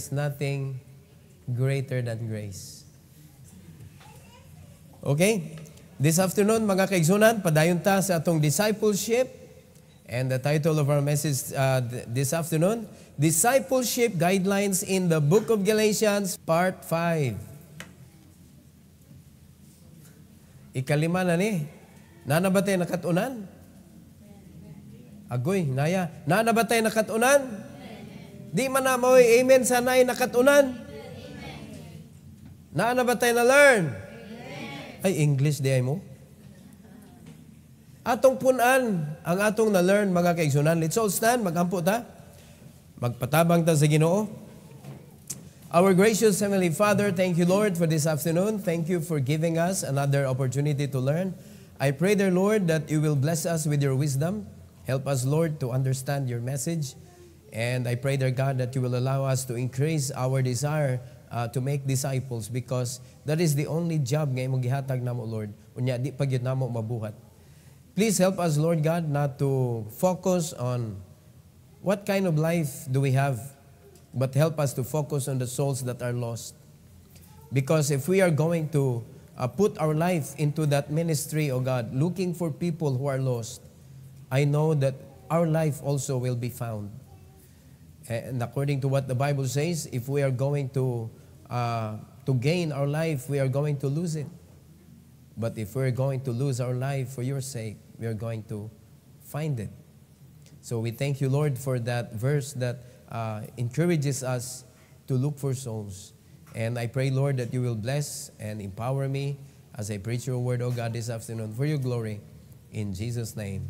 is nothing greater than grace. Okay? This afternoon, mga kaigsunan, padayon ta sa atong discipleship. And the title of our message uh, this afternoon, Discipleship Guidelines in the Book of Galatians, Part 5. Ikalima na ni. Nanabatay na katunan? Agoy, naya. Nanabatay na katunan? Di man na mo'y amen sana ay nakatunan. Naa na ba tayo na learn? Ay, English di ay mo. Atong punan, ang atong na-learn mga kaigsunan. Let's all stand, magampo ta. Magpatabang ta sa ginoo. Our gracious Heavenly Father, thank you, Lord, for this afternoon. Thank you for giving us another opportunity to learn. I pray, dear Lord, that you will bless us with your wisdom. Help us, Lord, to understand your message. And I pray, dear God, that you will allow us to increase our desire uh, to make disciples because that is the only job nga imong gihatag namo, Lord. Unya, di pa namo mabuhat. Please help us, Lord God, not to focus on what kind of life do we have, but help us to focus on the souls that are lost. Because if we are going to uh, put our life into that ministry, O oh God, looking for people who are lost, I know that our life also will be found. And according to what the Bible says, if we are going to, uh, to gain our life, we are going to lose it. But if we're going to lose our life for your sake, we are going to find it. So we thank you, Lord, for that verse that uh, encourages us to look for souls. And I pray, Lord, that you will bless and empower me as I preach your word, O oh God, this afternoon for your glory. In Jesus' name,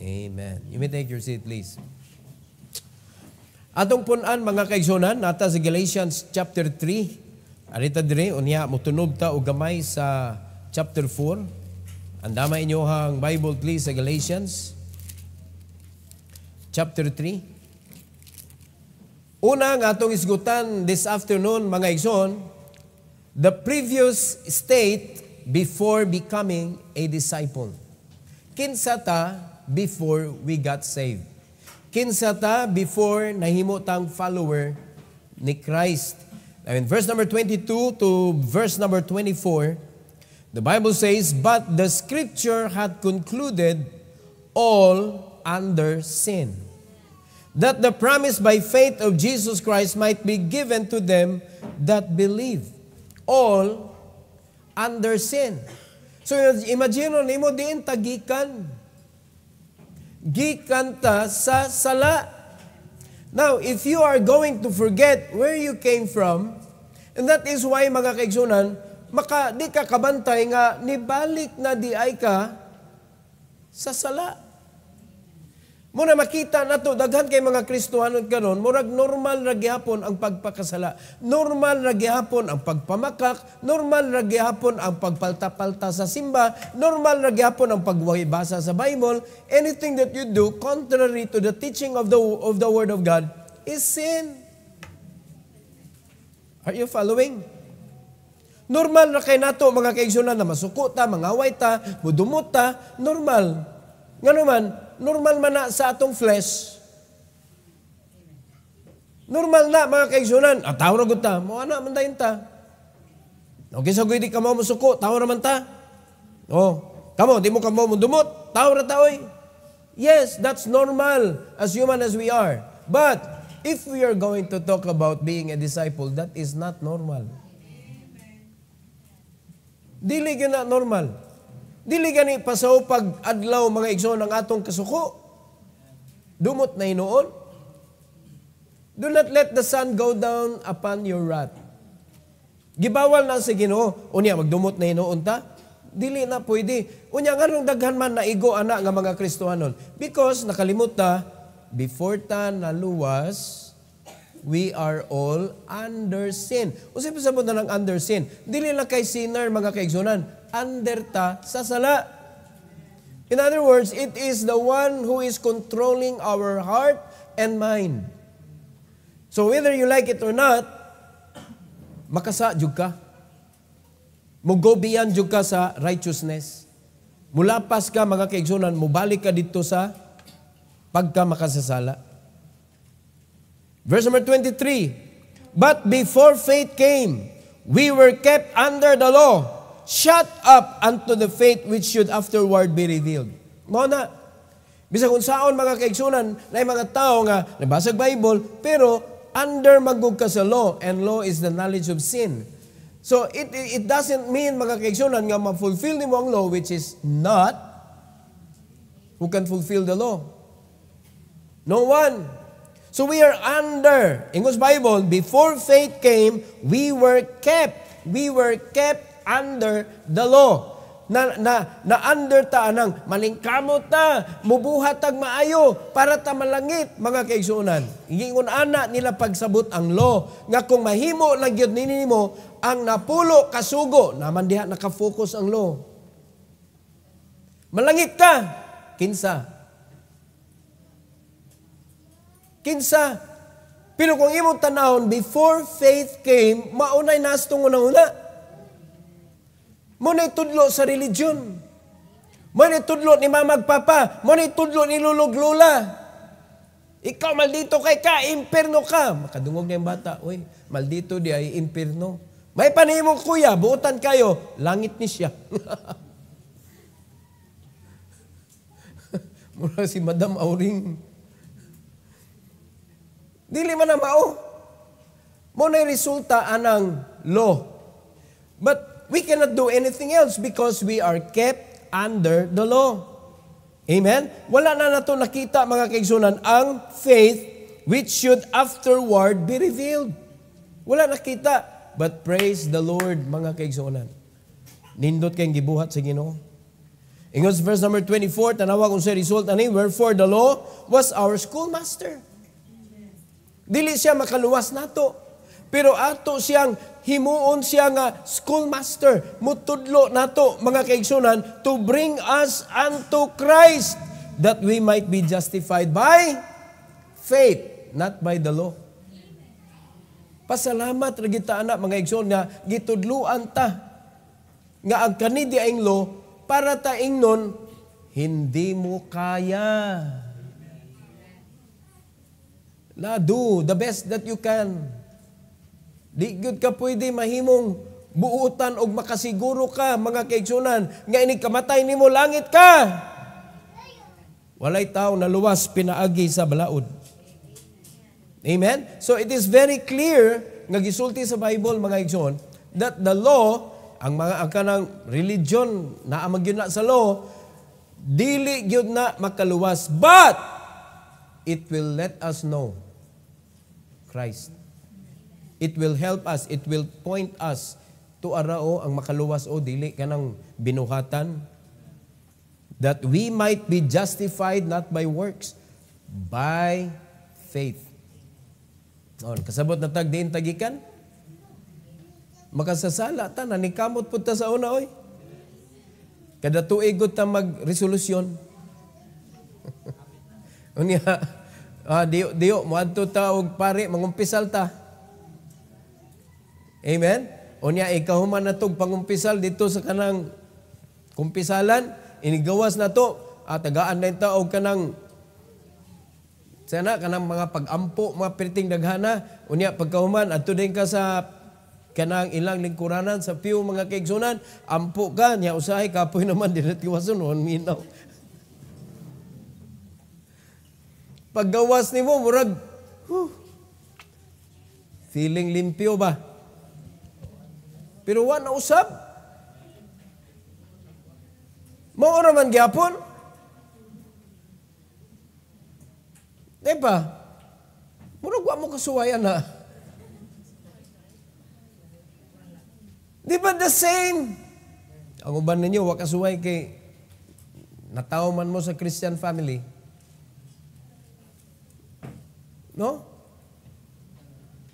amen. You may take your seat, please. Atong punan mga kaigsunan nata sa Galatians chapter 3 arita dire unya motunob ta og gamay sa chapter 4 andama inyo hang Bible please sa Galatians chapter 3 Una nga atong isgutan this afternoon mga igsoon the previous state before becoming a disciple. Kinsa ta before we got saved kinsa ta before nahimo tang follower ni Christ. Now in verse number 22 to verse number 24, the Bible says, But the scripture had concluded all under sin, that the promise by faith of Jesus Christ might be given to them that believe. All under sin. So imagine nimo diin tagikan gikan sa sala. Now, if you are going to forget where you came from, and that is why mga kaigsunan, maka di ka kabantay nga nibalik na di ay ka sa sala. Muna makita nato daghan kay mga Kristohanon karon murag normal ra gihapon ang pagpakasala. Normal ra gihapon ang pagpamakak, normal ra gihapon ang pagpalta-palta sa simba, normal ra gihapon ang pagwaybasa sa Bible. Anything that you do contrary to the teaching of the of the word of God is sin. Are you following? Normal ra kay nato mga kaigsoonan na masuko ta, mangaway ta, mudumot ta, normal. Nganuman, normal man na sa atong flesh. Normal na mga kaigsunan. At ah, tao na ta. Mo na man dayon ta. Okay, so di ka mo musuko. Tao naman ta. Oh, kamo, di mo ka mo dumot. Tao na taoy. Yes, that's normal as human as we are. But if we are going to talk about being a disciple, that is not normal. Dili na normal. Dili gani pasaw pag adlaw mga igsoon ang atong kasuko. Dumot na inoon. Do not let the sun go down upon your wrath. Gibawal na sa Ginoo, unya magdumot na inoon ta. Dili na pwede. Unya nganong daghan man na naigo ana nga mga Kristohanon because nakalimot ta before ta naluwas we are all under sin. Usip sa na ng under sin. Dili na kay sinner, mga kaigsoonan under ta sa sala. In other words, it is the one who is controlling our heart and mind. So whether you like it or not, makasa jud ka. Mugobian jud ka sa righteousness. Mulapas ka mga kaigsunan, mubalik ka dito sa pagka makasasala. Verse number 23, But before faith came, we were kept under the law shut up unto the faith which should afterward be revealed. Mo na, bisag unsaon mga kaigsunan na mga tao nga nabasag Bible pero under magug ka sa law and law is the knowledge of sin. So it, it, it doesn't mean mga kaigsunan nga ma-fulfill nimo ang law which is not who can fulfill the law. No one. So we are under, English Bible, before faith came, we were kept. We were kept under the law na, na, na under ta anang malingkamot ta mubuhat tag maayo para ta malangit mga kaigsuonan ingon ana nila pagsabot ang law nga kung mahimo lang gyud ni nimo ang napulo kasugo naman diha nakafocus ang law malangit ka kinsa kinsa pero kung imong tanahon before faith came maunay nastung una-una mo na tudlo sa religion. Mo na tudlo ni mama magpapa. Mo na tudlo ni lulog Ikaw, maldito kay ka, impirno ka. Makadungog na yung bata. Uy, maldito di ay impirno. May panimong kuya, buutan kayo, langit ni siya. Mura si Madam Auring. Dili man na mao. Mo na resulta anang law. But we cannot do anything else because we are kept under the law. Amen? Wala na nato nakita mga kaigsunan ang faith which should afterward be revealed. Wala nakita. But praise the Lord mga kaigsunan. Nindot kayong gibuhat sa Ginoo. Ingos verse number 24, tanawa kung sa result ani, wherefore the law was our schoolmaster. Dili siya makaluwas nato. Pero ato siyang himuon siya nga schoolmaster mutudlo nato mga kaigsunan to bring us unto Christ that we might be justified by faith not by the law Pasalamat ra gid anak mga igsoon nga gitudluan ta nga ang kani di aing law para ta ingnon hindi mo kaya. La do the best that you can. Di gyud ka pwede mahimong buutan og makasiguro ka mga kaigsunan nga ini kamatay nimo langit ka. Walay tao na luwas pinaagi sa balaod. Amen. So it is very clear nga gisulti sa Bible mga igsoon that the law ang mga ang kanang religion na amag na sa law dili gyud na makaluwas but it will let us know Christ It will help us, it will point us to arao ang makaluwas o dili kanang binuhatan that we might be justified not by works by faith. On kasabot na tag diin tagikan makasasala ta nanikamot pud ta sa una oy. Kada tuig ta mag-resolusyon. Unya ah, diyo diyo moadto ta og pare mangumpisal ta. Amen? Unya, ikaw man natog pangumpisal dito sa kanang kumpisalan, inigawas na to, at tagaan na ito o kanang sana kanang mga pagampo, mga piriting daghana, unya pagkahuman, at din ka sa kanang ilang lingkuranan sa few mga kaigsunan, ampo ka, niya usahay, kapoy naman, dinatiwason, one minaw. Paggawas ni mo, murag, whew, feeling limpyo ba? Pero wa na usab. Mao ra man gyapon. Di eh ba? Murag wa mo kasuwayan na. Di ba the same? Ang uban ninyo, wa kasuway kay nataw man mo sa Christian family. No?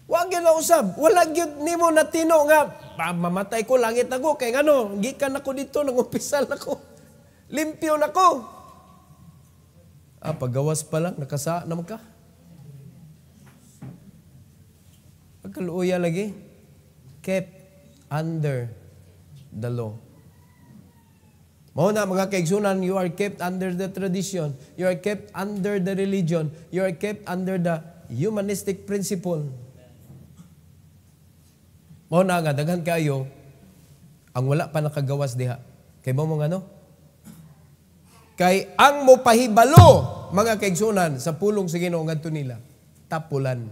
Wa gyud usab, wala gyud nimo natino nga mamatay ko langit ako kay ngano gikan ako dito nang umpisal ako limpyo na ko ah paggawas pa lang nakasa na ka pagkaluya lagi kept under the law mao na mga kaigsunan you are kept under the tradition you are kept under the religion you are kept under the humanistic principle Mao na nga daghan kayo ang wala pa nakagawas diha. Kay mo mong ano? Kay ang mo pahibalo mga kaigsunan sa pulong sa Ginoo ngadto nila tapulan.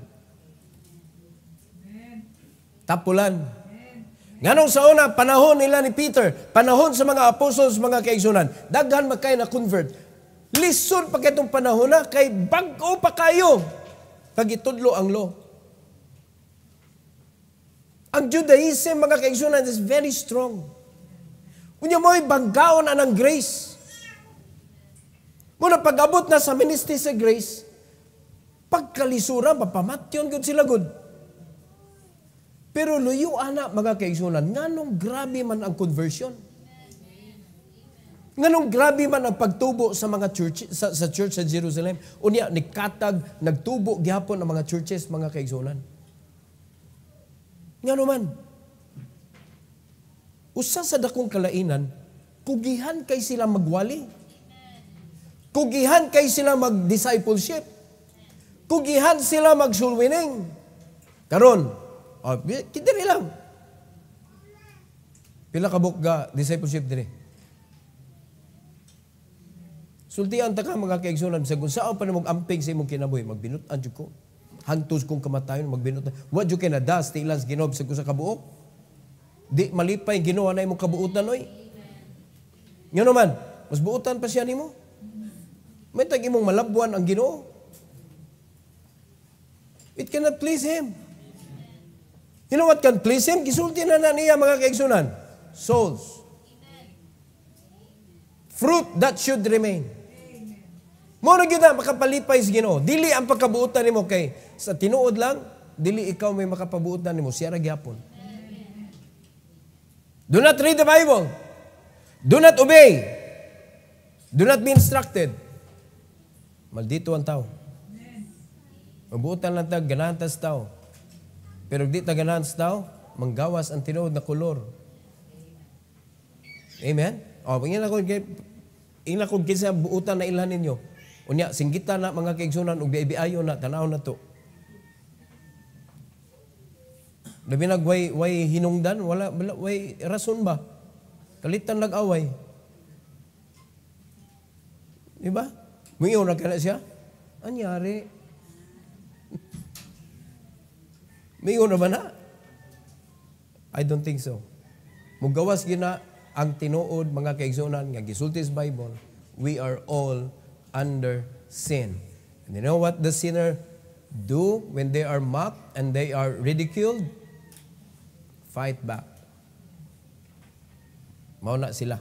Tapulan. Nganong sa una panahon nila ni Peter, panahon sa mga apostles, mga kaigsunan, daghan makay na convert. Lison pa kitong panahon na kay bag-o pa kayo. Kagitudlo ang law. Ang Judaism, mga kaigsunan, is very strong. Unya mo'y banggaon anang grace. Muna pag-abot na sa ministry sa grace, pagkalisura, mapamatyon gud sila gud. Pero luyo ana mga kaigsunan, nganong grabe man ang conversion. Nganong grabe man ang pagtubo sa mga church sa, sa church sa Jerusalem. Unya nikatag nagtubo gihapon ang mga churches mga kaigsunan. Nga naman, usa sa dakong kalainan, kugihan kay sila magwali. Kugihan kay sila mag-discipleship. Kugihan sila mag-soulwinning. Karon, oh, kidiri lang. Pila ka ga discipleship dire? Sultian ta ka mga kaigsunan sa kung saan pa na mag-amping sa imong kinabuhi, magbinutan jud ko hantos kong kamatayon, magbinot What you can do, tiilan sa ginob, sa kusa kabuok. Di malipay, ginawa na imong kabuotan, oy. Nyo naman, mas buotan pa siya nimo. May tag imong malabuan ang ginoo. It cannot please Him. You know what can please Him? Gisulti na na niya mga kaigsunan. Souls. Fruit that should remain. Mo na gyud pa sa Ginoo. Dili ang pagkabuotan nimo kay sa tinuod lang dili ikaw may makapabuutan nimo siya ra gyapon. Do not read the Bible. Do not obey. Do not be instructed. Maldito ang tao. Mabuotan lang tag ganahan tas tao. Pero di ta ganahan sa tao, manggawas ang tinuod na kulor. Amen? O, oh, ingin ako, ingin ako kinsa buutan na ilhan ninyo. Unya, singgita na mga kaigsunan, ug biayon na, tanaw na to. Labi nag way, way hinungdan, wala, wala way rason ba? Kalitan nag-away. Diba? ba? Mungaw na kaya siya. Anyari. Mungaw na ba na? I don't think so. Mugawas gina ang tinuod mga kaigsunan nga gisulti sa Bible, we are all under sin. And you know what the sinner do when they are mocked and they are ridiculed? Fight back. Mauna sila.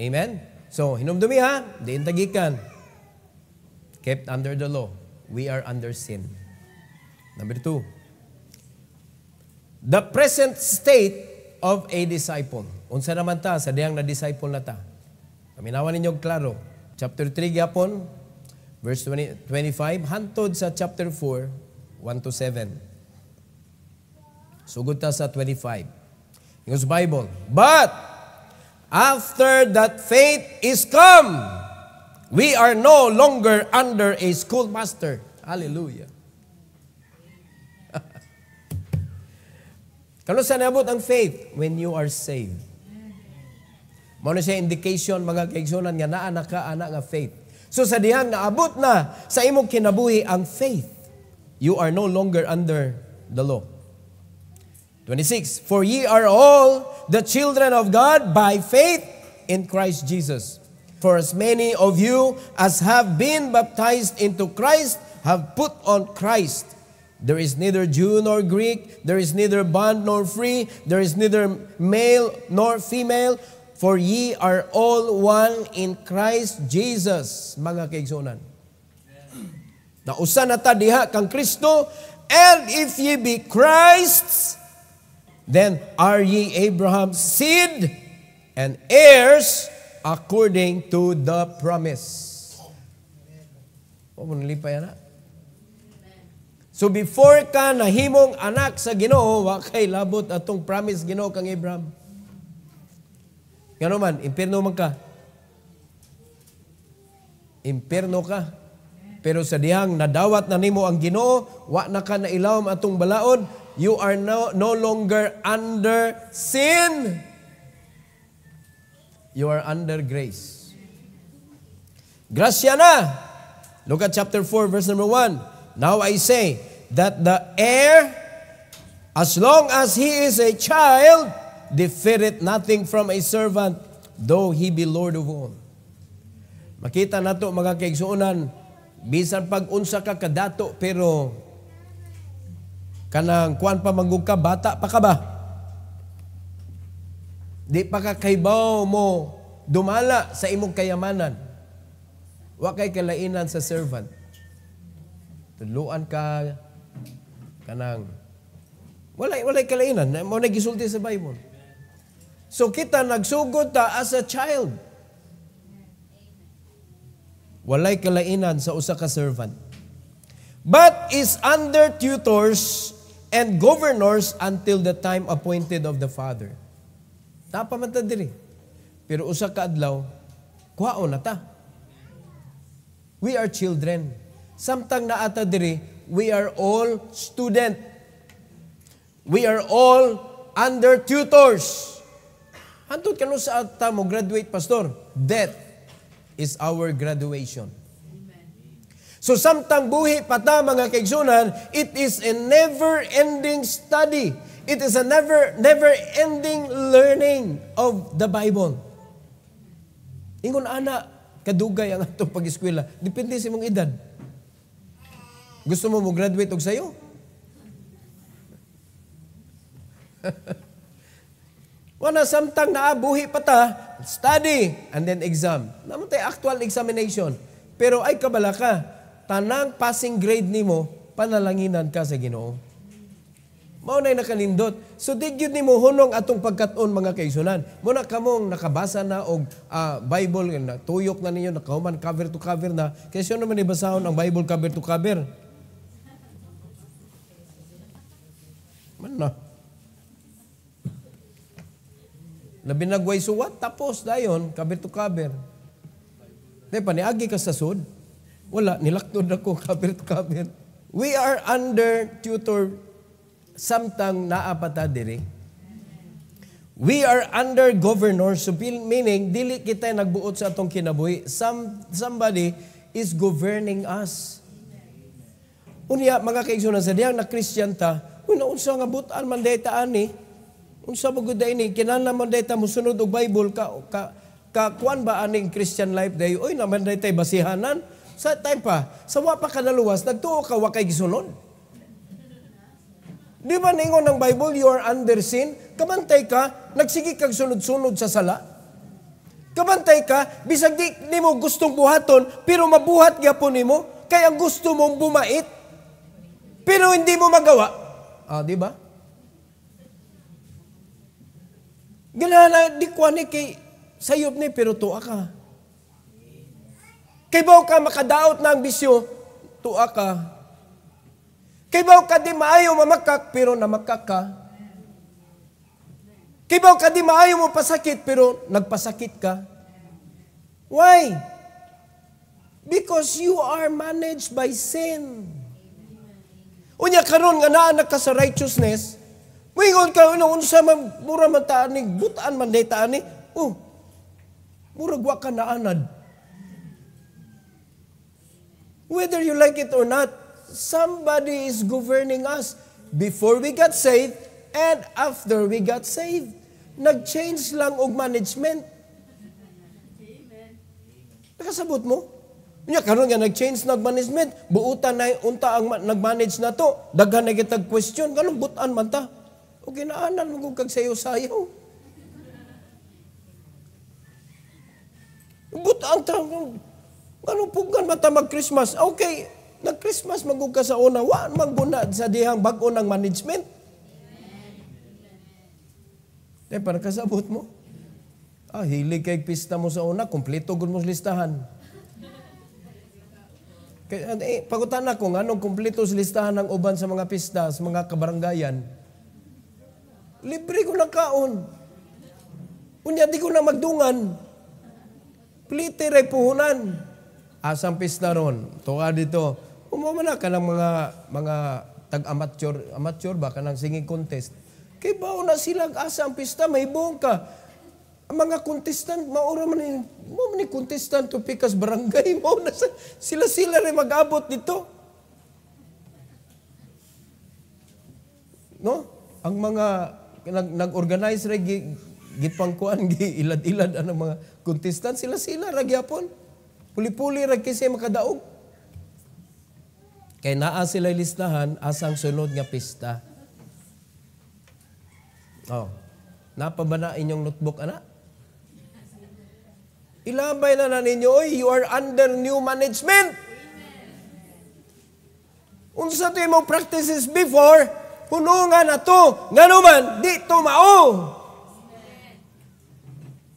Amen? So, hinumdumi ha, diin tagikan. Kept under the law. We are under sin. Number two, the present state of a disciple. Unsa naman ta, sa diyang na-disciple na ta. Paminawan ninyo klaro. Chapter 3 gyapon, verse 20, 25 hantod sa chapter 4, 1 to 7. Sugod ta sa 25. Ingon Bible, But after that faith is come, we are no longer under a schoolmaster. Hallelujah. Kano sa nabot ang faith? When you are saved. Mao na siya indication mga kaigsunan nga naa na ka ana nga faith. So sa dihang naabot na sa imong kinabuhi ang faith, you are no longer under the law. 26 For ye are all the children of God by faith in Christ Jesus. For as many of you as have been baptized into Christ have put on Christ. There is neither Jew nor Greek, there is neither bond nor free, there is neither male nor female For ye are all one in Christ Jesus, mga kaigsunan. Nausa na ta diha kang Kristo, and if ye be Christ's, then are ye Abraham's seed and heirs according to the promise. O, munlipay na. So before ka nahimong anak sa Ginoo, wa kay labot atong promise Ginoo kang Abraham. Gano'n man, impyerno man ka. Impyerno ka. Pero sa dihang nadawat na nimo ang Ginoo, wa na ka nailawom atong balaod, you are no, no longer under sin. You are under grace. Gracia na. Look at chapter 4 verse number 1. Now I say that the heir as long as he is a child deferreth nothing from a servant, though he be Lord of all. Makita nato mga kaigsuunan, bisan pag unsa ka kadato pero kanang kuan pa mangug ka bata pa ka ba? Di pa ka kaybaw mo dumala sa imong kayamanan. Wa kay kalainan sa servant. Tuluan ka kanang walay walay kalainan mo na gisulti sa Bible. So kita nagsugod ta as a child. Walay kalainan sa usa ka servant. But is under tutors and governors until the time appointed of the father. Napamanta diri. Pero usa ka adlaw, kuwao na ta. We are children. Samtang na ata diri, we are all student. We are all under tutors. Hantod kanon sa ata mo graduate pastor. Death is our graduation. So samtang buhi pata mga kaigsunan, it is a never-ending study. It is a never never-ending learning of the Bible. Ingon ana, kadugay ang atong pag-eskwela. Depende sa imong edad. Gusto mo mo graduate og sayo? samtang naabuhi pa ta, study, and then exam. Naman actual examination. Pero ay kabala ka, tanang passing grade nimo, panalanginan ka sa ginoo. Mao Maunay nakalindot. So did you nimo hunong atong pagkaton mga kaisunan. Muna kamong nakabasa na og uh, Bible na tuyok na ninyo nakahuman cover to cover na kaysa naman ibasahon ang Bible cover to cover. Man na. na binagway suwat, tapos dayon, cover to cover. Di paniagi ka sa sud. Wala, nilaktod ako, cover to cover. We are under tutor samtang naapata diri. We are under governor, so meaning, dili kita nagbuot sa atong kinabuhi. Some, somebody is governing us. Unya, mga kaigsunan sa diyang na Christian ta, uy, naunsa nga butaan man daytaan ni, eh Unsa mo gud ini kinahanglan man day ta og Bible ka ka, ka kuan ba aning Christian life day oy naman day basihanan sa time pa sa wa pa kanaluwas nagtuo ka wa kay gisunod. Di ba ningon ng Bible you are under sin kamantay ka nagsigi kag sunod-sunod sa sala. Kamantay ka bisag di nimo gustong buhaton pero mabuhat gyapon nimo kay ang gusto mong bumait pero hindi mo magawa. Ah, di ba? Ganala, di ko ni kay sayop ni pero tuwa ka. Kay baw ka makadaot ng bisyo, tuwa ka. Kay baw ka di maayo mamakak pero namakak ka. Kay baw ka di maayo mo pasakit pero nagpasakit ka. Why? Because you are managed by sin. Unya karon nga naa ka sa righteousness, Mingon ka, ano, unsa man, mura man taani, butaan man day taani. Oh, mura wa ka naanad. Whether you like it or not, somebody is governing us before we got saved and after we got saved. Nag-change lang og management. Nakasabot mo? Nya karon nga nag-change nag management, buutan na unta ang nag-manage na to, daghan na gitag question, kanong butan man ta. O ginaanan mo kag sayo-sayo. But ang tanong, anong pugan mata mag-Christmas? Okay, nag-Christmas magug ka sa una, wa magbunad sa dihang bago o ng management. Eh, para kasabot mo. Ah, hilig kay pista mo sa una, kumpleto gud mo listahan. Kaya, eh, pagutan ako nga, nung listahan ng uban sa mga pista, sa mga kabaranggayan, Libre ko ng kaon. Unya di ko na magdungan. Pliti ray puhunan. Asang pista ron. Tuwa dito. Umamana ka ng mga mga tag-amateur amateur ba ka ng singing contest. Kay bao na silang asang pista, may buong ka. Ang mga contestant, maura man ni, mo man yung contestant to pikas barangay mo na sila sila rin mag-abot dito. No? Ang mga nag, nag-organize ra gi gipangkuan gi ilad-ilad ang mga contestant sila sila ra gyapon. Puli-puli ra kasi makadaog. Kay naa sila listahan asang sunod nga pista. Oh. Napabana inyong notebook ana? Ilabay na na ninyo, oy, you are under new management. Unsa to imong practices before, punungan ato, nganuman, di tumao.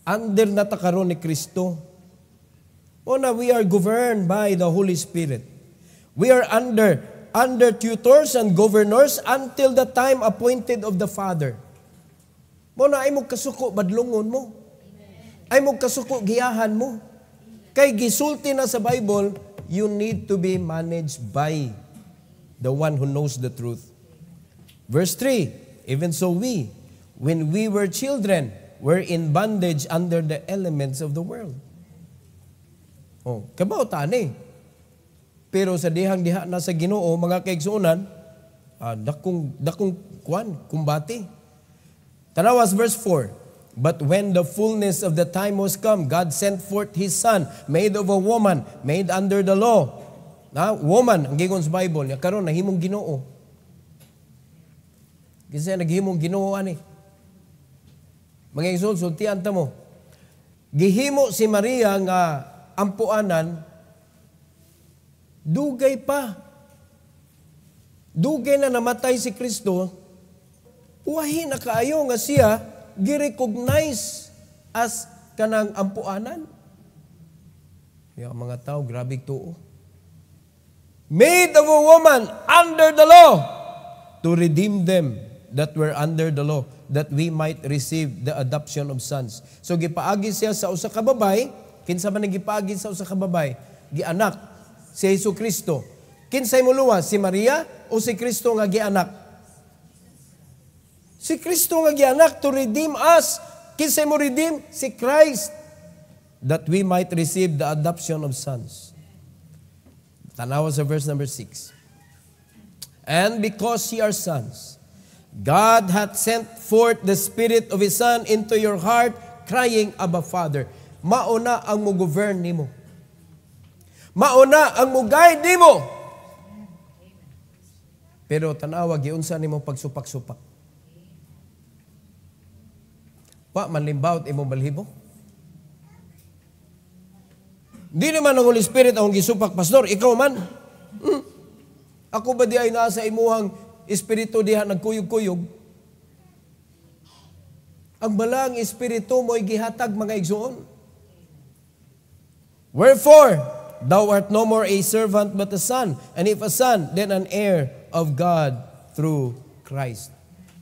Under na takaroon ni Kristo. Una, we are governed by the Holy Spirit. We are under under tutors and governors until the time appointed of the Father. Mo na ay mo kasuko badlungon mo. Ay mo kasuko giyahan mo. Kay gisulti na sa Bible, you need to be managed by the one who knows the truth Verse 3, Even so we, when we were children, were in bondage under the elements of the world. Oh, kabaw tani. Eh. Pero sa dihang diha na sa Ginoo mga kaigsuonan, ah, dakong dakong kwan, kumbati. Tanawas verse 4. But when the fullness of the time was come, God sent forth his son, made of a woman, made under the law. Na woman ang gigon sa Bible, karon nahimong Ginoo. Kasi naghimong ginoo ani. Mga igsoon, sultian ta mo. Gihimo si Maria nga ampuanan, dugay pa. Dugay na namatay si Kristo, uwahi na kaayo nga siya girecognize as kanang ampuanan. Ya, mga tao, grabe tuo. Oh. Made of a woman under the law to redeem them that were under the law, that we might receive the adoption of sons. So gipaagi siya sa usa ka babay, kinsa man gipaagi sa usa ka babay, gianak si Hesus Kristo. Kinsay muluwa, si Maria o si Kristo nga gianak? Si Kristo nga gianak to redeem us. Kinsay mo redeem? Si Christ that we might receive the adoption of sons. Tanawa sa verse number 6. And because ye are sons, God hath sent forth the Spirit of His Son into your heart, crying, Abba, Father. Mauna ang mo-govern mugovern nimo. Mauna ang mo-guide mugay nimo. Pero tanawa, giunsa nimo pagsupak-supak. Wa, manlimbawt imong balhibo. Di naman ang Holy Spirit ang gisupak, Pastor. Ikaw man. Hmm. Ako ba di ay nasa imuhang espiritu diha nagkuyog-kuyog, ang balang espiritu mo'y gihatag mga igsoon. Wherefore, thou art no more a servant but a son, and if a son, then an heir of God through Christ.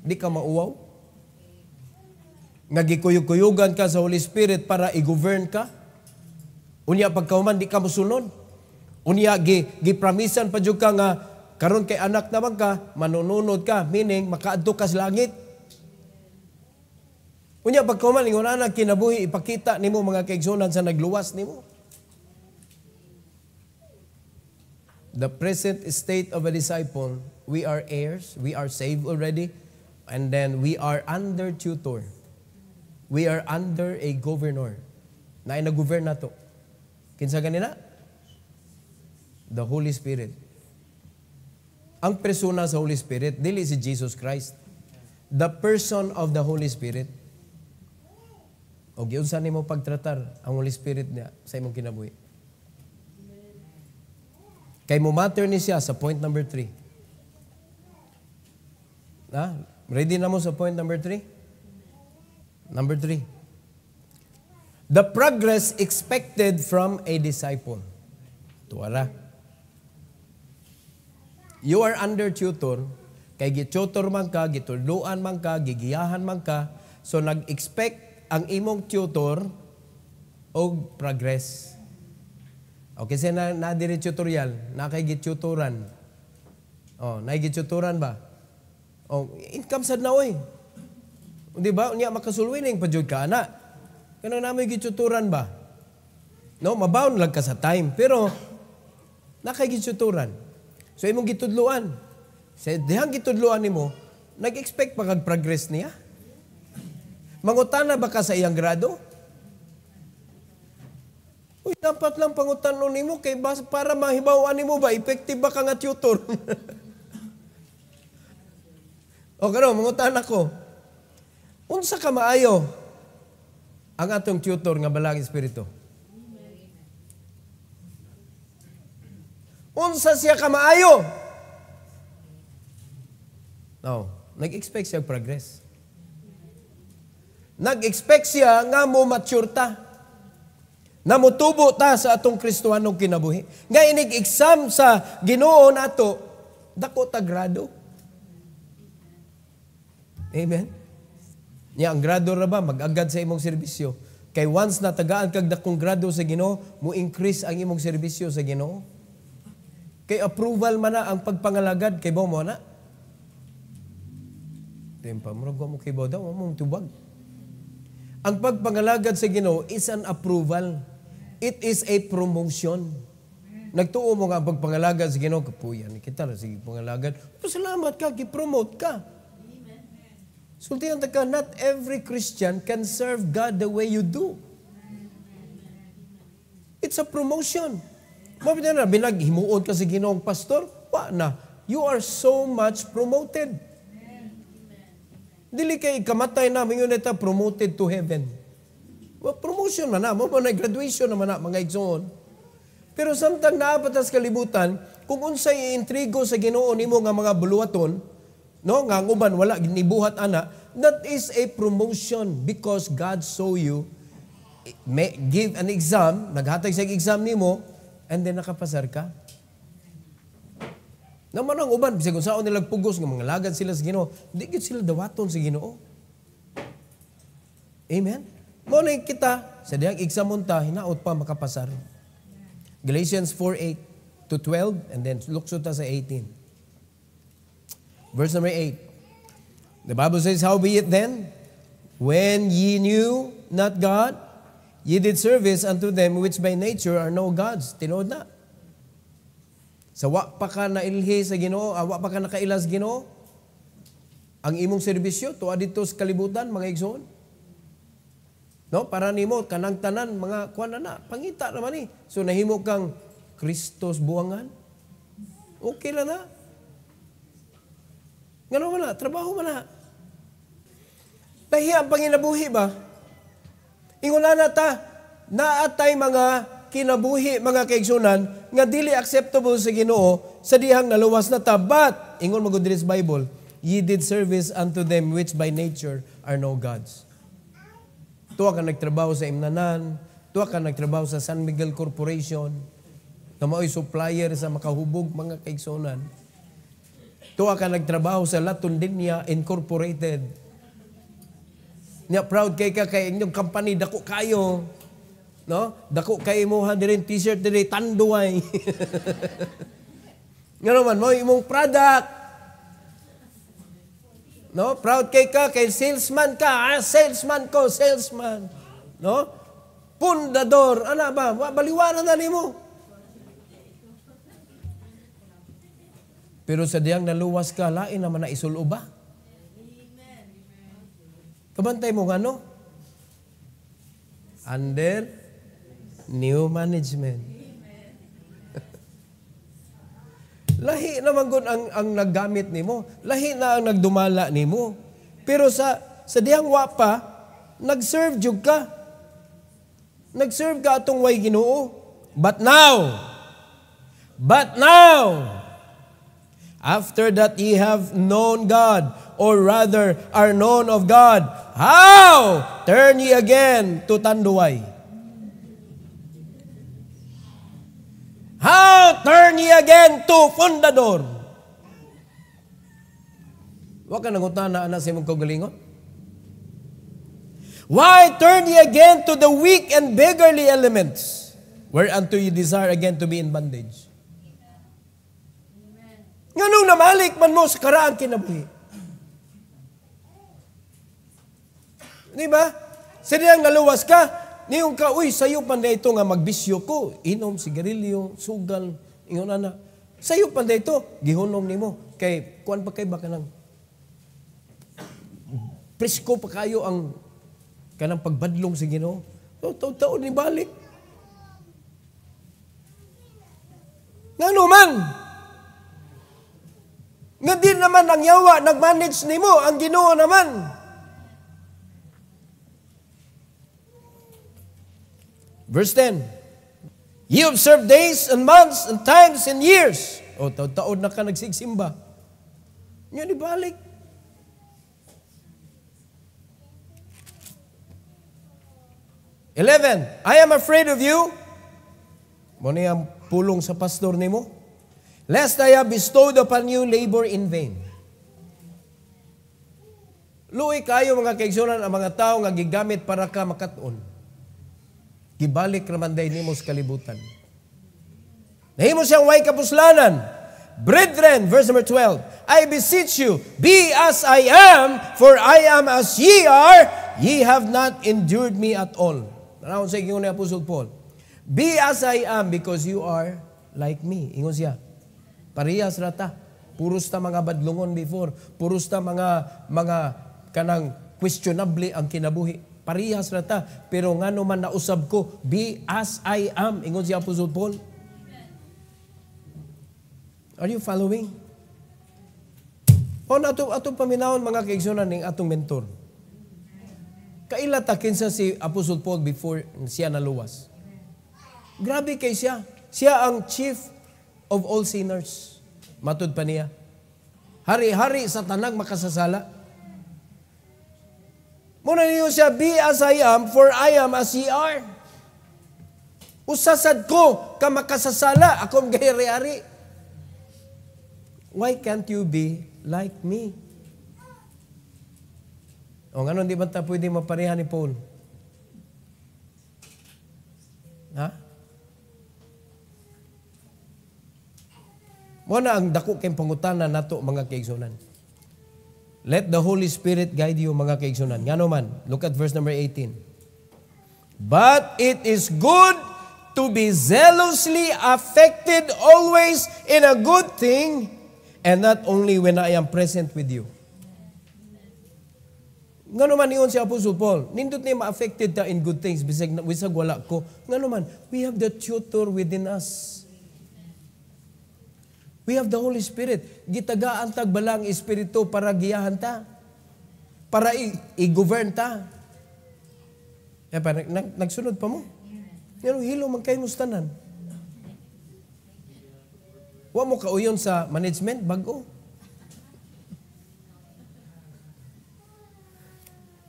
Di ka mauwaw? Nga gikuyog ka sa Holy Spirit para i-govern ka? Unya pagkauman, di ka musunod? Unya gi, gipramisan pa dyan ka nga Karon kay anak naman ka, manununod ka, meaning makaadto ka sa langit. Unya pagkuman ingon anak kinabuhi ipakita nimo mga kaigsoonan sa nagluwas nimo. The present state of a disciple, we are heirs, we are saved already, and then we are under tutor. We are under a governor. Na ina-govern na to. Kinsa ganina? The Holy Spirit. Ang persona sa Holy Spirit, dili si Jesus Christ. The person of the Holy Spirit. O giyon saan mo pagtratar ang Holy Spirit niya sa imong kinabuhi. Kay mo matter ni siya sa point number 3. Na? Ready na mo sa point number 3? Number 3. The progress expected from a disciple. Tuwara. Tuwara. You are under tutor. Kay gitutor man ka, gituluan man ka, gigiyahan man ka. So nag-expect ang imong tutor og progress. Okay, sa na, na diri tutorial, na kay gitutoran. Oh, na gitutoran ba? Oh, income sad na oy. Di ba? Unya makasulwi ning pajud ka ana. Kanang namoy gitutoran ba? No, mabaon lang ka sa time, pero na kay gitutoran. So imong gitudluan. Sa dihang gitudluan nimo, nag-expect pa progress niya. Mangutana ba ka sa iyang grado? Uy, dapat lang pangutan pangutanon nimo kay bas para mahibawan nimo ba effective ba ka nga tutor? o karon mangutan ako. Unsa ka maayo ang atong tutor nga balang espiritu? Unsa siya kamaayo? No, nag-expect siya progress. Nag-expect siya nga mo mature ta. Na motubo ta sa atong Kristuhanong kinabuhi. Nga inig-exam sa Ginoo nato, dako ta grado. Amen. Niya ang grado ra ba mag-agad sa imong serbisyo. Kay once na natagaan kag dakong grado sa Ginoo, mo increase ang imong serbisyo sa Ginoo. Kay approval man na ang pagpangalagad kay mo na. Tempa mo mo kay daw mo tubag. Ang pagpangalagad sa Ginoo is an approval. It is a promotion. Nagtuo mo nga ang pagpangalagad sa Ginoo kapuyan. Kita na sige pangalagad. Salamat ka, gi promote ka. Sultihan so, ka, not every Christian can serve God the way you do. It's a promotion. Mabi na na, binag, himuod ka sa ginoong pastor, wa na. You are so much promoted. Dili kay kamatay namin yun ita, promoted to heaven. Well, promotion man na, mo na graduation naman na, mga igsoon. Pero samtang naapatas kalibutan, kung unsay intrigo sa Ginoo nimo nga mga buluwaton, no, nga ang uban wala ginibuhat ana, that is a promotion because God saw you. give an exam, naghatag sa exam nimo, And then nakapasar ka. Naman ang uban, bisag saan nila pugos, nga mga lagad sila sa Ginoo, di gid sila dawaton sa Ginoo. Amen. Mo na kita sa diyang igsamunta hinaot pa makapasar. Galatians 4:8 to 12 and then look ta sa 18. Verse number 8. The Bible says, How be it then, when ye knew not God, Ye did service unto them which by nature are no gods. Tinood na. Sa so, wa pa ka na ilhi sa Ginoo, uh, wa pa ka nakailas Ginoo, ang imong serbisyo tuwa dito sa kalibutan mga igsoon. No, para nimo kanang tanan mga kuan na, pangita naman ni. Eh. So nahimo kang Kristos buangan. Okay na na. Ngano man na, trabaho man na. Lahi ang panginabuhi ba? Ingula na ta, naatay mga kinabuhi, mga kaigsunan, nga dili acceptable sa ginoo sa dihang naluwas na ta. But, ingon mo this Bible, ye did service unto them which by nature are no gods. Tuwa ka nagtrabaho sa Imnanan, tuwa ka nagtrabaho sa San Miguel Corporation, na mao'y supplier sa makahubog mga kaigsunan. Tuwa ka nagtrabaho sa Latundinia Incorporated, Nya proud kay ka kay inyong company dako kayo. No? Dako kay mo ha dirin t-shirt diri tanduway. Ngano man mo imong product. No? Proud kay ka kay salesman ka, ah, salesman ko, salesman. No? Pundador, ana ba? Baliwanan na nimo. Pero sa diyang naluwas ka, lain naman na isulo ba? Kabantay mo ano? Under new management. Lahi naman gun ang ang naggamit nimo. Lahi na ang nagdumala nimo. Pero sa sa dihang wa pa, nag-serve jug ka. Nag-serve ka atong way Ginoo. But now, but now, after that ye have known God, or rather are known of God. How? Turn ye again to Tanduay. How? Turn ye again to Fundador. Wa ka nangutana na sa imong kagalingon? Why turn ye again to the weak and beggarly elements, whereunto you desire again to be in bondage? Nga nung namalik man mo sa karaan kinabuhi. Di ba? Sila naluwas ka. Niyong ka, uy, sayo pa na ito nga magbisyo ko. Inom, sigarilyo, sugal, ingon na Sayo pa na ito, gihunom nimo. Kay, kuan pa kay baka nang presko pa kayo ang kanang pagbadlong sa si Ginoo. So, taon-taon ni balik. Ngano man? Nga din naman ang yawa, nag-manage nimo ang Ginoo naman. Verse 10, Ye observe days and months and times and years. O, taon-taon na ka nagsigsimba. Nyo, di balik. Eleven, I am afraid of you. Muna yung pulong sa pastor ni mo. Lest I have bestowed upon you labor in vain. Luwi kayo mga kaigsunan ang mga tao nga gigamit para ka makatuon. Gibalik naman day nimo sa kalibutan. Nahimo siyang way kapuslanan. Brethren, verse number 12, I beseech you, be as I am, for I am as ye are, ye have not endured me at all. Narawon sa ingon ni Apostle Paul, Be as I am because you are like me. Ingon siya, parehas rata. Puros ta mga badlungon before. Puros ta mga, mga kanang questionably ang kinabuhi parihas na ta. Pero nga naman nausab ko, be as I am. Ingon si Apostle Paul. Are you following? O na ato, ato paminahon mga kaigsunan ng atong mentor. Kaila ta kinsa si Apostle Paul before siya naluwas. Grabe kay siya. Siya ang chief of all sinners. Matod pa niya. Hari-hari sa tanang makasasala. Muna niyo siya, be as I am, for I am as ye are. Usasad ko ka makasasala, akong gayari-ari. Why can't you be like me? O nga nun, di ba ta pwede mapareha ni Paul? Ha? Muna ang dako kayong pangutana nato mga kaigsunan. Let the Holy Spirit guide you, mga kaigsunan. Nga naman, look at verse number 18. But it is good to be zealously affected always in a good thing, and not only when I am present with you. Nga naman iyon si Apostle Paul, nindot niya ma-affected ta in good things, bisag, bisag wala ko. Nga naman, we have the tutor within us. We have the Holy Spirit. Gitaga ang tagbalang Espiritu para giyahan ta. Para i-govern ta. Eh, para, nagsunod pa mo. Pero hilo man kayo mustanan. Wa mo kauyon sa management, bago.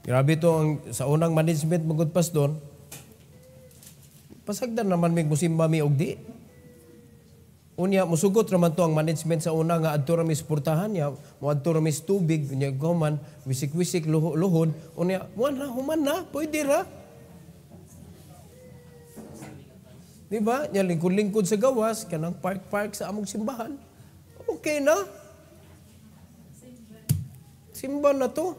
Grabe to ang, sa unang management magod doon. Pasagdan naman may musimba mi og di. Unya, musugot naman to ang management sa una nga adto rami suportahan niya, mo adto rami tubig, unya goman, wisik-wisik luho, luhod, unya, mo na, human na, pwede ra. Di ba? Nya lingkod-lingkod sa gawas, kanang park-park sa among simbahan. Okay na. Simba na to.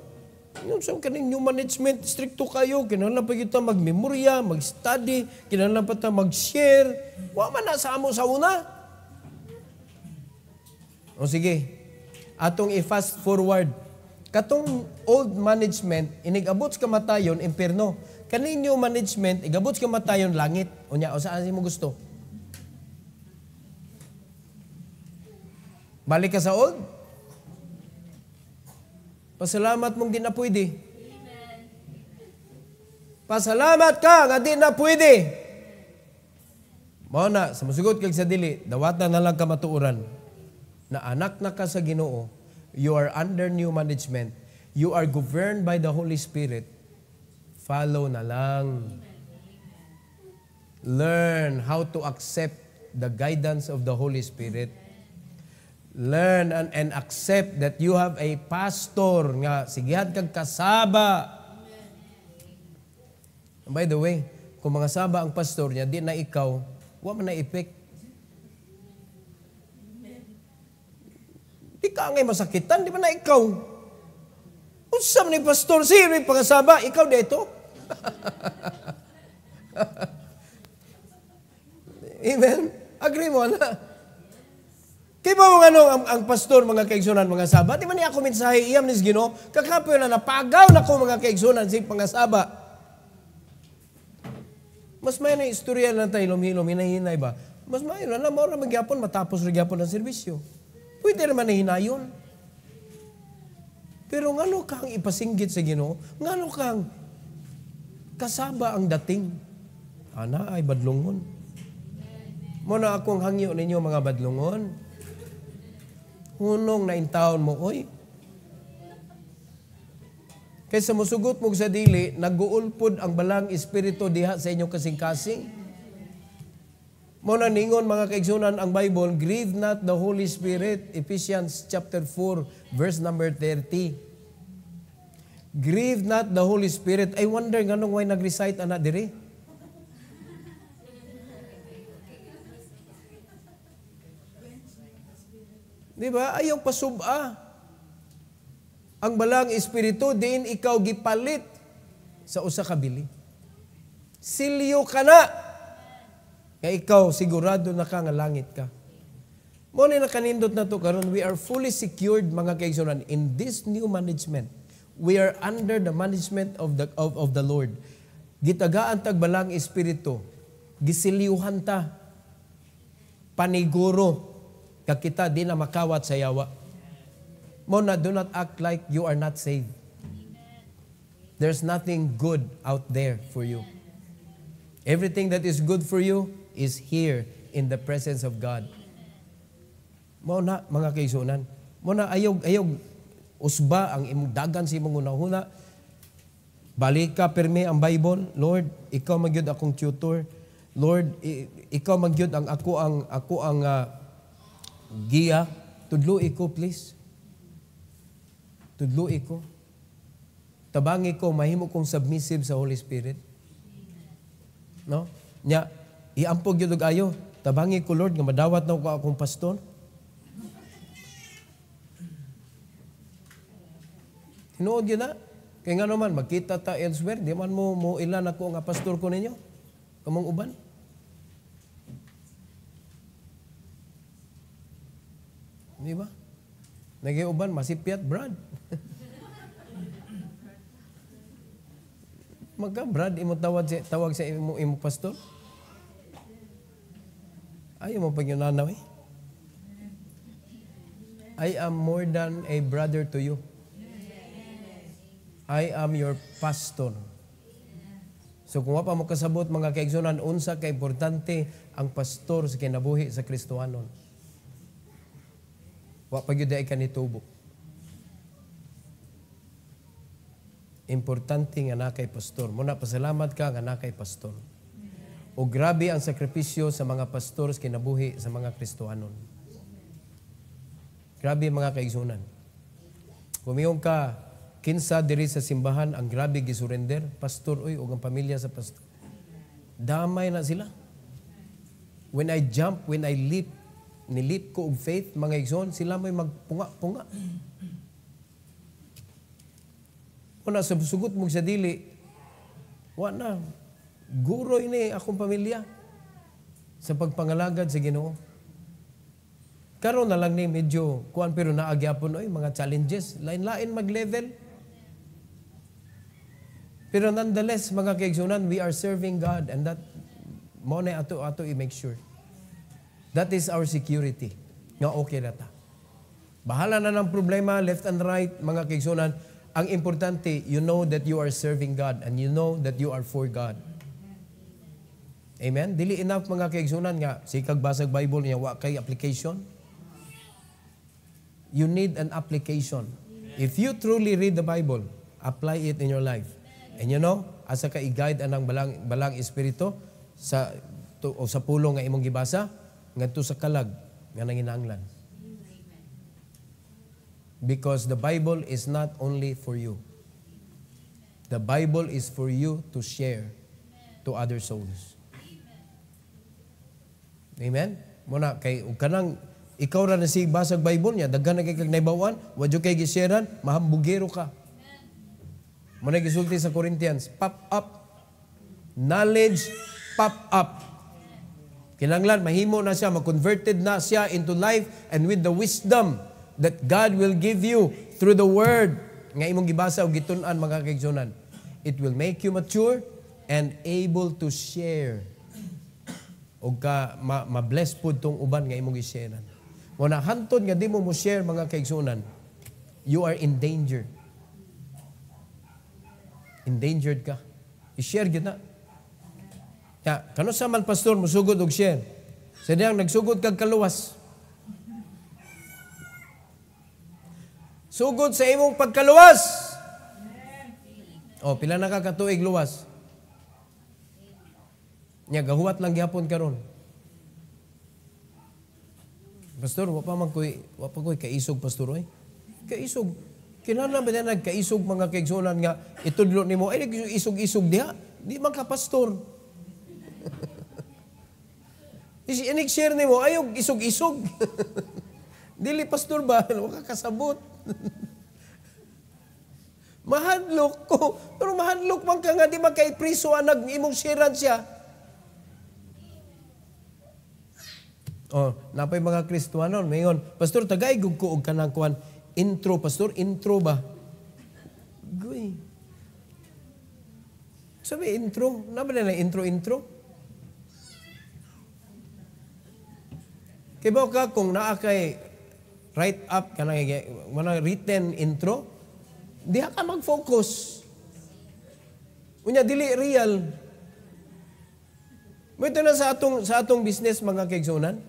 Yung sa kaning new management, stricto kayo. Kinahanglan pa kita magmemorya, mag-study, kinahanglan pa ta mag-share. Wa man na sa amo sa una. O sige, atong i-fast forward. Katong old management, inigabot sa kamatayon, impirno. Kaninyo management, igabot sa kamatayon, langit. O niya, o saan mo gusto? Balik ka sa old? Pasalamat mong di na pwede. Pasalamat ka nga di na pwede. Mao na, sa masugod kag sa dili, dawatan na lang ka matuuran na anak na ka sa Ginoo, you are under new management, you are governed by the Holy Spirit, follow na lang. Learn how to accept the guidance of the Holy Spirit. Learn and, and accept that you have a pastor nga sigihan kag kasaba. By the way, kung mga saba ang pastor niya, di na ikaw, wa man na effect Di ka ngay masakitan, di ba na ikaw? Unsa ni pastor si ni eh, pangasaba, ikaw dito. Amen. Agree mo na. Kay ba mga ano, ang, ang pastor, mga kaigsunan, mga saba, di ba niya ako mensahe, iyam nis gino, kakapoy na napagaw na ko mga kaigsunan si pangasaba. Mas may na istorya na tayo, lumhi-lumhi, hinay ba? Mas may na, na maura magyapon, matapos magyapon ang servisyo. Pwede naman na hinayon. Pero ngano kang ipasinggit sa Ginoo? Ngano kang kasaba ang dating? Ana ay badlongon. Mo na akong hangyo ninyo mga badlongon. Hunong na intawon mo, oy. Kaysa musugot mo sa dili, naguulpod ang balang espiritu diha sa inyong kasing-kasing. Muna ningon mga kaigsunan ang Bible, grieve not the Holy Spirit, Ephesians chapter 4 verse number 30. Grieve not the Holy Spirit. I wonder nganong may nag-recite ana diri? Di ba? Ayaw pasuba. Ang balang espiritu diin ikaw gipalit sa usa ka bili. Silyo ka na. Kaya ikaw, sigurado na ka nga langit ka. Muna na kanindot na to karon we are fully secured mga kaigsunan in this new management. We are under the management of the of, of the Lord. Gitagaan tag balang espiritu. Gisiliuhan ta. Paniguro Kakita di na makawat sa yawa. Mona, do not act like you are not saved. There's nothing good out there for you. Everything that is good for you is here in the presence of God. Mo na mga kaisunan. Mo na ayog ayog usba ang imong dagan sa imong unahuna. Balik ka permi ang Bible, Lord, ikaw magyud akong tutor. Lord, ikaw magyud ang ako ang ako ang uh, giya. Tudlo iko please. Tudlo iko. Tabangi ko mahimo kong submissive sa Holy Spirit. No? Nya Iampog yun ayo. Tabangi ko, Lord, nga madawat na ko akong pastor. Hinood yun na. Kaya nga naman, magkita ta elsewhere, di man mo, mo ilan ako nga pastor ko ninyo. Kamong uban. Di ba? uban, masipiat, Brad. Magka, Brad, imo tawag sa, tawag sa imo, imo pastor? Ayaw mo pag yung nanaw eh. I am more than a brother to you. I am your pastor. So kung wapa mo kasabot mga kaigsunan, unsa ka importante ang pastor sa kinabuhi sa Kristohanon. Wa pa gyud ka nitubo. Importante nga kay pastor. Muna pasalamat ka nga nakay pastor o grabe ang sakripisyo sa mga pastors kinabuhi sa mga Kristohanon. Grabe mga kaigsunan. Kumiyong ka, kinsa diri sa simbahan ang grabe gisurrender, pastor oy o ang pamilya sa pastor. Damay na sila. When I jump, when I leap, nilip ko og faith, mga igsoon, sila may magpunga-punga. Una, sa sugot mong sa dili, wala na, Guro ini akong pamilya sa pagpangalagad sa Ginoo. Karon na lang ni medyo kuan pero naagyapon oy mga challenges, lain-lain mag-level. Pero nonetheless, mga kaigsunan, we are serving God and that money ato ato i-make sure. That is our security. Nga okay na ta. Bahala na ng problema, left and right, mga kaigsunan. Ang importante, you know that you are serving God and you know that you are for God. Amen? Dili enough mga kaigsunan nga, sikag basag Bible niya, wa kay application. You need an application. If you truly read the Bible, apply it in your life. And you know, asa ka i-guide anang balang, balang espiritu sa, to, o sa pulong nga imong gibasa, ngadto sa kalag nga nanginanglan. Because the Bible is not only for you. The Bible is for you to share to other souls. Amen? Muna, kay kanang ikaw ra na si basag Bible niya, daghan na kay kag naibawan, wadyo kay gisyaran, mahambugero ka. Muna gisulti sa Corinthians, pop up. Knowledge, pop up. Kinanglan, mahimo na siya, makonverted na siya into life and with the wisdom that God will give you through the Word nga imong gibasa og gitun-an mga kaigsunan. It will make you mature and able to share o ka ma, ma-bless pud tong uban nga imong i-sharean. Mo na hantod nga di mo mo share mga kaigsunan, you are in danger. Endangered ka. I-share gyud na. Ya, kano sa man pastor mo sugod og share. Sa diyang nagsugod kag kaluwas. Sugod sa imong pagkaluwas. Oh, pila na ka katuig luwas? Nya gahuat lang gihapon karon. Pastor, wa pa man koy wa pa koy kaisog pastor oy. Kaisog. Kinahanglan ba na nagkaisog mga kaigsunan nga itudlo nimo ay nag-isog-isog diha. Di man ka pastor. Inig-share nimo ayog isog-isog. Dili pastor ba? Wa ka kasabot. mahadlok ko. Pero mahadlok man ka nga di man kay priso anag imong siran siya. O, oh, napay mga Kristwano, mayon, Pastor, tagay ko og kanang kwan. Intro, Pastor, intro ba? Gui. Sabi, intro. Naman na intro, intro. Kaya ka kung naa kay write up ka nang wala written intro, diha ka mag-focus. Unya dili real. Mo na sa atong sa atong business mga kaigsunan.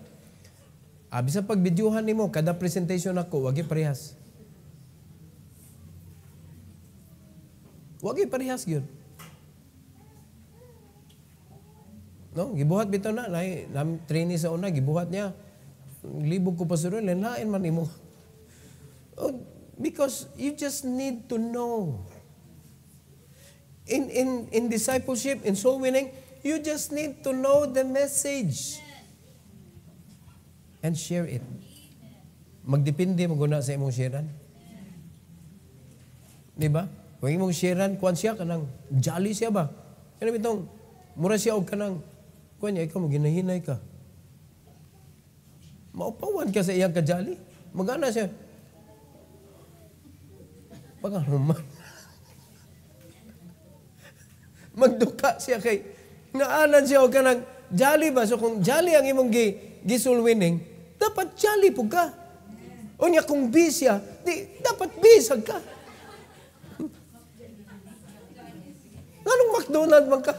Abi ah, sa pagbidyuhan nimo kada presentation ako wagi parehas. Wagi parehas gyud. No, gibuhat bitaw na lay, nam trainee sa una gibuhat niya. Libog ko pasuron lain man nimo. Oh, because you just need to know. In in in discipleship, in soul winning, you just need to know the message and share it. Magdepende mo guna sa imong sharean. Di ba? Kung imong sharean, kuan siya ka nang jolly siya ba? Kaya itong, mura siya og kanang, kuan niya, ikaw mo ginahinay ka. Maupawan ka sa iyang kajali. Magana siya. Pagkahuman. Magduka siya kay, naanan siya og kanang jolly ba? So kung jolly ang imong gi, gisulwining, dapat jalipog ka. O niya kung bisya, ah, di, dapat bisag ka. Anong McDonald man ka?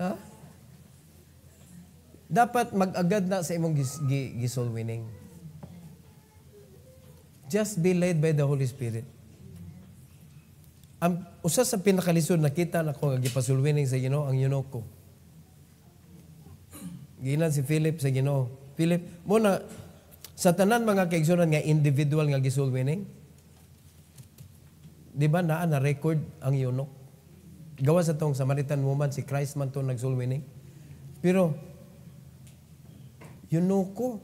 ha? Dapat mag-agad na sa imong gis- gi- gisolwining. Just be led by the Holy Spirit ang usa sa pinakalisod nakita na ko nga gipasulwining sa Ginoo ang Yunoko. ko. Ginan si Philip sa Ginoo. Philip, mo na sa tanan mga kaigsunan nga individual nga gisulwining. Di ba naa na record ang Yunok? Gawa sa tong Samaritan woman si Christ man to nagsulwining. Pero ko,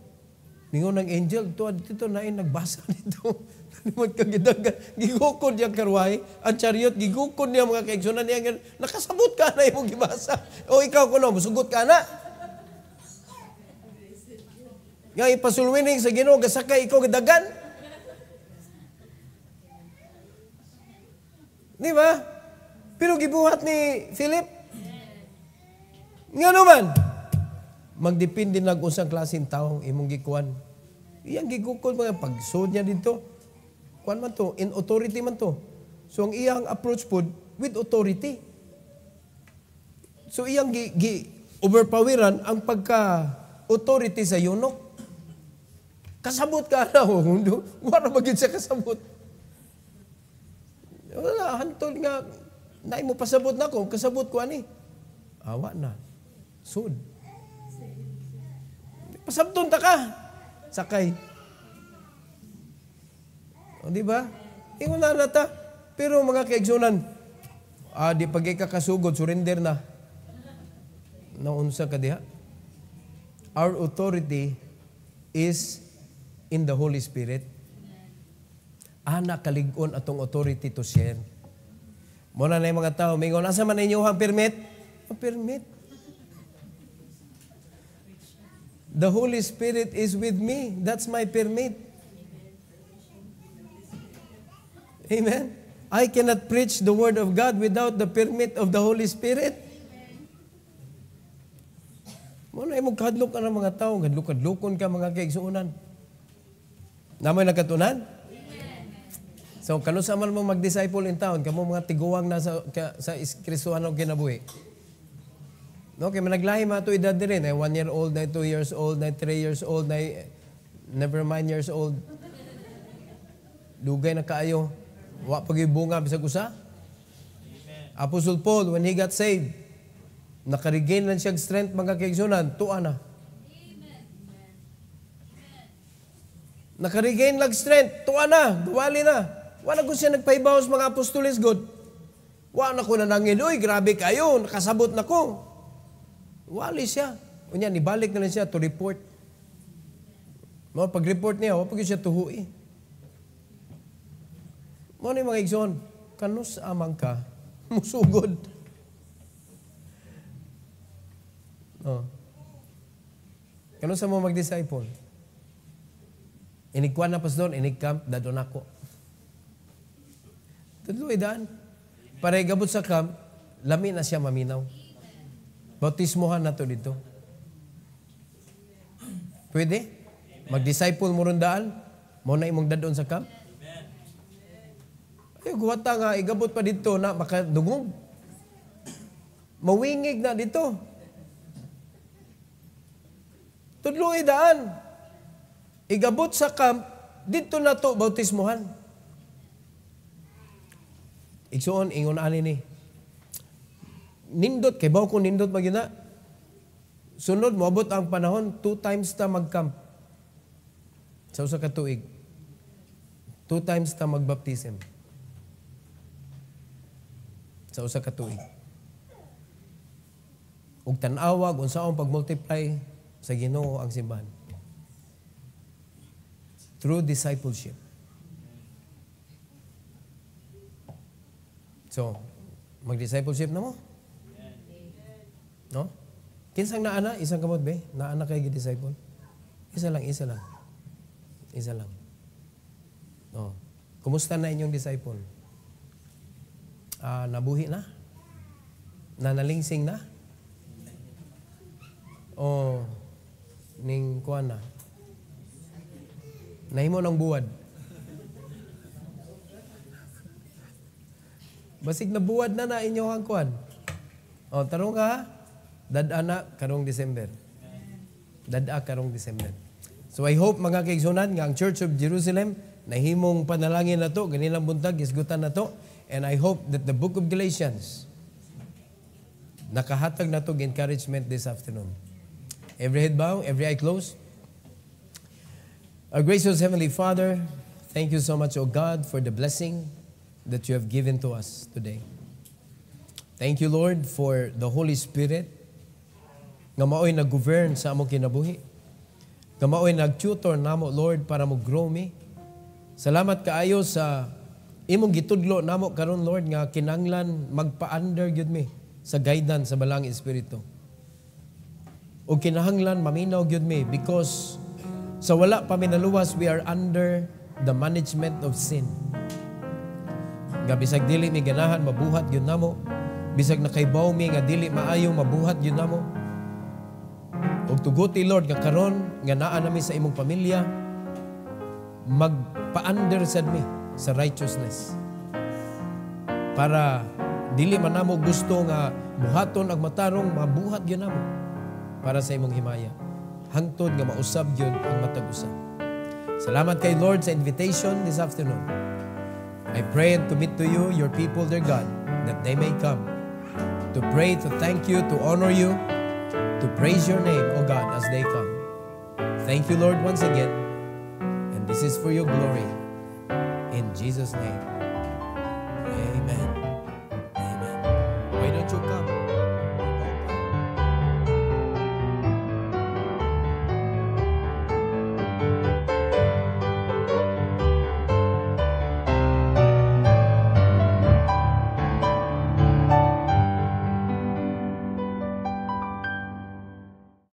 Ningon ng angel, tuad dito na nagbasa nito. Nalimot ka gidaga. Gigukod niya karway. Ang chariot, gigukod niya mga kaigsunan niya. Nakasabot ka na imong gibasa. O ikaw ko na, musugot ka na. Nga ipasulwinig sa ginoo, gasakay ikaw gidagan. Di ba? Pero gibuhat ni Philip. Nga naman magdepende na kung saan klaseng tao imong gikuan. Iyang gigukon mga pagsod niya dito. Kuan man to, in authority man to. So ang iyang approach po, with authority. So iyang gi, gi overpoweran ang pagka authority sa yunok. Kasabot ka na, oh, mundo. Wala magin siya kasabot. Wala, hantol nga, Nay mo pasabot na ko, kasabot ko ani. Awa na. Sud. Pasabdon ta ka. Sakay. O, di ba? Ingon na ta. Pero mga kaigsunan, ah, di pag ikakasugod, surrender na. Naunsa ka diha. Our authority is in the Holy Spirit. Ana kaligon atong authority to share. Muna na yung mga tao, mingon, asa man ninyo ang permit? Ang permit. The Holy Spirit is with me. That's my permit. Amen. I cannot preach the Word of God without the permit of the Holy Spirit. Muna ay mong ka ng mga tao, kadlok-kadlokon ka mga kaigsuunan. Namoy nagkatunan? So, kanusa man mo mag-disciple in town, kamo mga tiguwang na sa, ka, sa Kristuhan o kinabuhi. No, kay managlahi mato edad dire na 1 eh. year old na 2 years old na 3 years old na never mind years old. Dugay na kaayo. Wa pagibunga bisag usa. Apostle Paul when he got saved, nakaregain lang siya strength mga kaigsunan, tuwa na. Nakaregain lang strength, tuwa na, duwali na. Wala ko siya nagpahibaw sa mga apostolis, God. Wa na ko nanangin, uy, grabe kayo, nakasabot na ko. Wali siya. Unya, nibalik na lang siya to report. Mga pag-report niya, wapag siya tuhui. Mga ni mga igsoon, kanus amang ka, musugod. Oh. Kanus sa mag-disciple. Inigkuan na pas doon, inig-camp, dadon ako. Tuloy daan. Paray gabot sa camp, lami na siya maminaw. Bautismohan na to dito. Pwede? Mag-disciple mo rin daal? Mo na imong dadon sa camp? Ay, guwata nga, igabot pa dito na makadungog. Mawingig na dito. Tudloy daan. Igabot sa camp, dito na to bautismohan. Iksoon, ingon ani ni. Eh nindot kay bawo ko nindot magyuna sunod moabot ang panahon two times ta magcamp sa usa ka tuig two times ta magbaptism sa usa ka tuig ug tanawag awa unsaon pagmultiply sa Ginoo ang simbahan through discipleship so mag-discipleship na mo No? Kinsang naana, isang kamot be? Naana kay gi-disciple? Isa lang, isa lang. Isa lang. No. Kumusta na inyong disciple? Ah, nabuhi na? Nanalingsing na? O ning kuan na? Nahimo ng buwad. Basig na buwad na na inyong kuan. O, tarong ka ha? Dadana karong December. Dada karong December. So I hope mga kaigsunan nga ang Church of Jerusalem nahimong panalangin na to, ganilang buntag, isgutan na to. And I hope that the book of Galatians nakahatag na to encouragement this afternoon. Every head bow, every eye closed. Our gracious Heavenly Father, thank you so much, O God, for the blessing that you have given to us today. Thank you, Lord, for the Holy Spirit nga maoy nag-govern sa among kinabuhi. Nga maoy nag-tutor namo Lord para mo grow me. Salamat kaayo sa imong gitudlo namo karon Lord nga kinanglan magpa-under gyud me, sa guidance sa balang espiritu. O kinahanglan maminaw gyud me, because sa wala pa minaluwas we are under the management of sin. Nga bisag dili mi ganahan mabuhat gyud namo, bisag nakaybaw mi nga dili maayo mabuhat gyud namo, Ug tuguti Lord nga karon nga naa namin sa imong pamilya magpaander sad mi sa righteousness para dili man namo gusto nga buhaton ang matarong mabuhat gyud namo para sa imong himaya hangtod nga mausab gyud ang matag usa Salamat kay Lord sa invitation this afternoon. I pray and commit to you, your people, their God, that they may come to pray, to thank you, to honor you, to praise your name, O God, as they come. Thank you, Lord, once again. And this is for your glory. In Jesus' name.